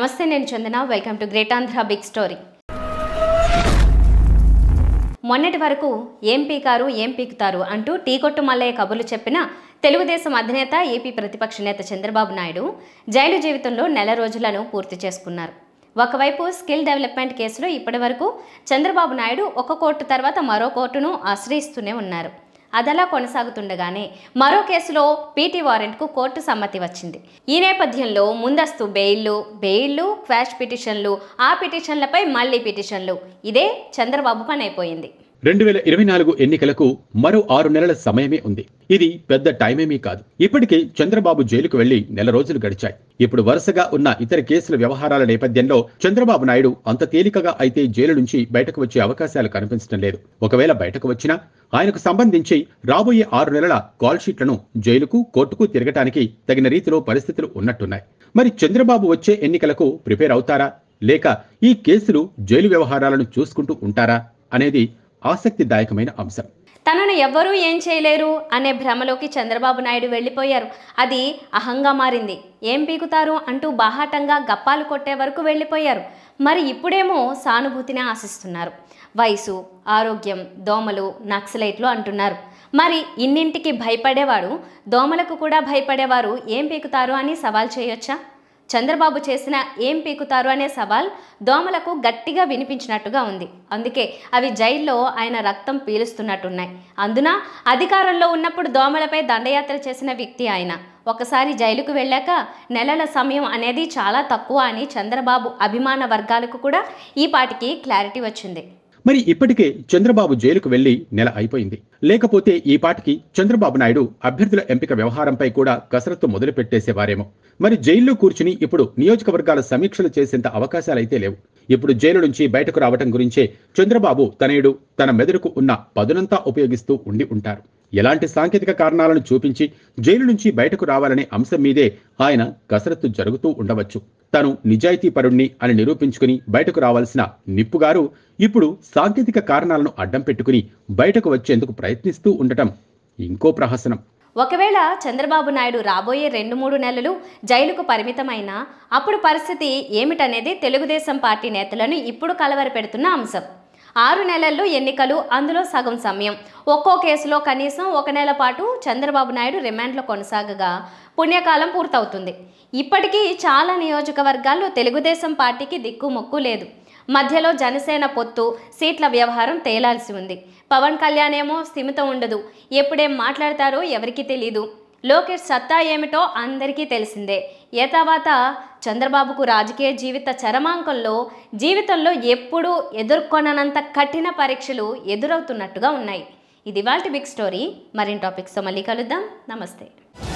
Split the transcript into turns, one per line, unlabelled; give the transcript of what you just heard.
నమస్తే నేను Chandana welcome to great Andhra big story మొన్నటి వరకు ఏం పీకారు ఏం పీకుతారు అంటూ టీ కొట్టు మల్లయ్య కబుర్లు చెప్పిన తెలుగుదేశం అధినేత ఏపీ ప్రతిపక్ష నేత చంద్రబాబు నాయుడు జైలు జీవితంలో నెల రోజులను పూర్తి చేసుకున్నారు ఒకవైపు స్కిల్ డెవలప్మెంట్ కేసులో ఇప్పటి వరకు చంద్రబాబు నాయుడు ఒక కోర్టు తర్వాత మరో కోర్టును ఆశ్రయిస్తూనే ఉన్నారు అదలా కొనసాగుతుండగానే మరో కేసులో పీటీ వారెంట్కు కోర్టు సమ్మతి వచ్చింది ఈ నేపథ్యంలో ముందస్తు బెయిల్లు బెయిల్లు క్వాష్ పిటిషన్లు ఆ పిటిషన్లపై మళ్లీ పిటిషన్లు ఇదే చంద్రబాబు పని అయిపోయింది
రెండు వేల ఇరవై నాలుగు ఎన్నికలకు మరో ఆరు నెలల సమయమే ఉంది ఇది పెద్ద టైమేమీ కాదు ఇప్పటికే చంద్రబాబు జైలుకు వెళ్లి నెల రోజులు గడిచాయి ఇప్పుడు వరుసగా ఉన్న ఇతర కేసుల వ్యవహారాల నేపథ్యంలో చంద్రబాబు నాయుడు అంత తేలికగా అయితే జైలు నుంచి బయటకు వచ్చే అవకాశాలు కనిపించడం లేదు ఒకవేళ బయటకు వచ్చినా ఆయనకు సంబంధించి రాబోయే ఆరు నెలల కాల్ షీట్లను జైలుకు కోర్టుకు తిరగటానికి తగిన రీతిలో పరిస్థితులు ఉన్నట్టున్నాయి మరి చంద్రబాబు వచ్చే ఎన్నికలకు ప్రిపేర్ అవుతారా లేక ఈ కేసులు జైలు వ్యవహారాలను చూసుకుంటూ ఉంటారా అనేది ఆసక్తిదాయకమైన అంశం
తనను ఎవ్వరూ ఏం చేయలేరు అనే భ్రమలోకి చంద్రబాబు నాయుడు వెళ్ళిపోయారు అది అహంగా మారింది ఏం పీకుతారు అంటూ బాహాటంగా గప్పాలు కొట్టే వరకు వెళ్ళిపోయారు మరి ఇప్పుడేమో సానుభూతిని ఆశిస్తున్నారు వయసు ఆరోగ్యం దోమలు నక్సలైట్లు అంటున్నారు మరి ఇన్నింటికి భయపడేవాడు దోమలకు కూడా భయపడేవారు ఏం పీకుతారు అని సవాల్ చేయొచ్చా చంద్రబాబు చేసిన ఏం పీకుతారు అనే సవాల్ దోమలకు గట్టిగా వినిపించినట్టుగా ఉంది అందుకే అవి జైల్లో ఆయన రక్తం పీలుస్తున్నట్టున్నాయి అందున అధికారంలో ఉన్నప్పుడు దోమలపై దండయాత్ర చేసిన వ్యక్తి ఆయన ఒకసారి జైలుకు వెళ్ళాక నెలల సమయం అనేది చాలా తక్కువ అని చంద్రబాబు అభిమాన వర్గాలకు కూడా ఈ పాటికి క్లారిటీ వచ్చింది
మరి ఇప్పటికే చంద్రబాబు జైలుకు వెళ్లి నెల అయిపోయింది లేకపోతే ఈ పాటికి చంద్రబాబు నాయుడు అభ్యర్థుల ఎంపిక వ్యవహారంపై కూడా కసరత్తు మొదలు పెట్టేసేవారేమో మరి జైల్లో కూర్చుని ఇప్పుడు నియోజకవర్గాల సమీక్షలు చేసేంత అవకాశాలైతే లేవు ఇప్పుడు జైలు నుంచి బయటకు రావటం గురించే చంద్రబాబు తనయుడు తన మెదడుకు ఉన్న పదునంతా ఉపయోగిస్తూ ఉండి ఉంటారు ఎలాంటి సాంకేతిక కారణాలను చూపించి జైలు నుంచి బయటకు రావాలనే అంశం మీదే ఆయన కసరత్తు జరుగుతూ ఉండవచ్చు తను నిజాయితీపరుణ్ణి అని నిరూపించుకుని బయటకు రావాల్సిన నిప్పుగారు ఇప్పుడు సాంకేతిక కారణాలను అడ్డం పెట్టుకుని బయటకు వచ్చేందుకు ప్రయత్నిస్తూ ఉండటం ఇంకో ప్రహసనం
ఒకవేళ చంద్రబాబు నాయుడు రాబోయే రెండు మూడు నెలలు జైలుకు పరిమితమైనా అప్పుడు పరిస్థితి ఏమిటనేది తెలుగుదేశం పార్టీ నేతలను ఇప్పుడు పెడుతున్న అంశం ఆరు నెలల్లో ఎన్నికలు అందులో సగం సమయం ఒక్కో కేసులో కనీసం ఒక నెల పాటు చంద్రబాబు నాయుడు రిమాండ్లో కొనసాగగా పుణ్యకాలం పూర్తవుతుంది ఇప్పటికీ చాలా నియోజకవర్గాల్లో తెలుగుదేశం పార్టీకి దిక్కు లేదు మధ్యలో జనసేన పొత్తు సీట్ల వ్యవహారం తేలాల్సి ఉంది పవన్ కళ్యాణ్ ఏమో స్థిమితం ఉండదు ఎప్పుడేం మాట్లాడతారో ఎవరికీ తెలీదు లోకేష్ సత్తా ఏమిటో అందరికీ తెలిసిందే ఏ తర్వాత చంద్రబాబుకు రాజకీయ జీవిత చరమాంకంలో జీవితంలో ఎప్పుడూ ఎదుర్కొననంత కఠిన పరీక్షలు ఎదురవుతున్నట్టుగా ఉన్నాయి ఇది వాళ్ళ బిగ్ స్టోరీ మరిన్ని టాపిక్స్తో మళ్ళీ కలుద్దాం నమస్తే